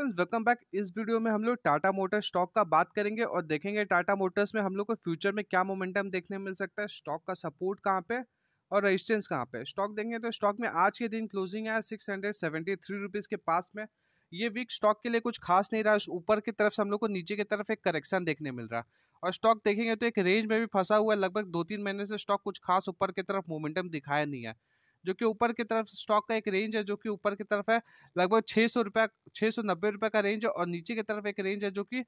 friends welcome back इस video में हम लोग टाटा मोटर्स स्टॉक का बात करेंगे और देखेंगे टाटा मोटर्स में हम लोग को फ्यूचर में क्या मोमेंटम देखने मिल सकता है स्टॉक का सपोर्ट कहाँ पे और रेजिस्टेंस कहाँ पे स्टॉक देखेंगे तो स्टॉक में आज के दिन क्लोजिंग है सिक्स हंड्रेड के पास में ये वीक स्टॉक के लिए कुछ खास नहीं रहा ऊपर की तरफ से हम लोग को नीचे की तरफ एक करेक्शन देखने मिल रहा और स्टॉक देखेंगे तो एक रेंज में भी फंसा हुआ है लगभग दो तीन महीने से स्टॉक कुछ खास ऊपर की तरफ मोमेंटम दिखाया नहीं है जो कि ऊपर की तरफ स्टॉक का एक रेंज है जो कि ऊपर की तरफ है लगभग छः सौ रुपया छः सौ नब्बे रुपये का रेंज है और नीचे की तरफ एक रेंज है जो कि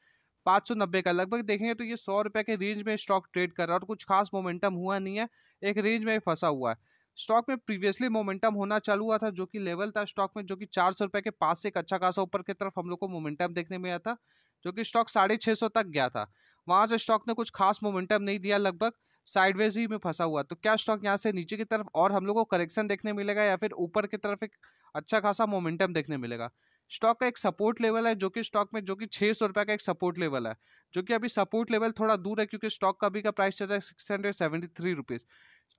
पाँच सौ नब्बे का लगभग देखेंगे तो ये सौ रुपये के रेंज में स्टॉक ट्रेड कर रहा है और कुछ खास मोमेंटम हुआ नहीं है एक रेंज में फंसा हुआ है स्टॉक में प्रीवियसली मोमेंटम होना चालू हुआ था जो कि लेवल था स्टॉक में जो कि चार सौ रुपये के पास से एक अच्छा खासा ऊपर की तरफ हम लोग को मोमेंटम देखने में आया था जो कि स्टॉक साढ़े छः सौ तक गया था वहाँ से स्टॉक ने कुछ खास मोमेंटम नहीं दिया लगभग साइडवेज ही में फंसा हुआ तो क्या स्टॉक यहाँ से नीचे की तरफ और हम लोग को करेक्शन देखने मिलेगा या फिर ऊपर की तरफ एक अच्छा खासा मोमेंटम देखने मिलेगा स्टॉक का एक सपोर्ट लेवल है जो कि स्टॉक में जो कि छः सौ रुपये का एक सपोर्ट लेवल है जो कि अभी सपोर्ट लेवल थोड़ा दूर है क्योंकि स्टॉक का अभी का प्राइस चल रहा है six hundred seventy three rupees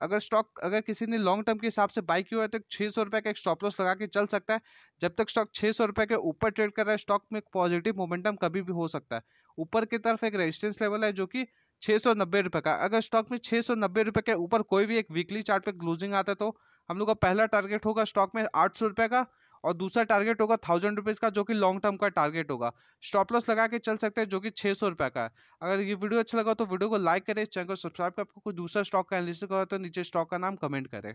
अगर स्टॉक अगर किसी ने लॉन्ग टर्म के हिसाब से बाई किया है तो छः सौ रुपये का एक स्टॉप लॉस लगा के चल सकता है जब तक स्टॉक छः सौ रुपये के ऊपर ट्रेड कर रहा है स्टॉक में पॉजिटिव मोमेंटम कभी भी हो सकता है ऊपर की तरफ एक रेजिस्टेंस लेवल है जो कि छः सौ नब्बे का अगर स्टॉक में छः सौ नब्बे के ऊपर कोई भी एक वीकली चार्ट क्लोजिंग आता है तो हम लोग का पहला टारगेट होगा स्टॉक में आठ सौ का और दूसरा टारगेट होगा थाउजेंड रुपीज़ का जो कि लॉन्ग टर्म का टारगेट होगा स्टॉप लॉस लगा के चल सकते हैं जो कि छः सौ रुपये का है अगर ये वीडियो अच्छा लगा तो वीडियो को लाइक करें चैनल को सब्सक्राइब करें आपको कोई दूसरा स्टॉक का एनालिसिस करो तो नीचे स्टॉक का नाम कमेंट करें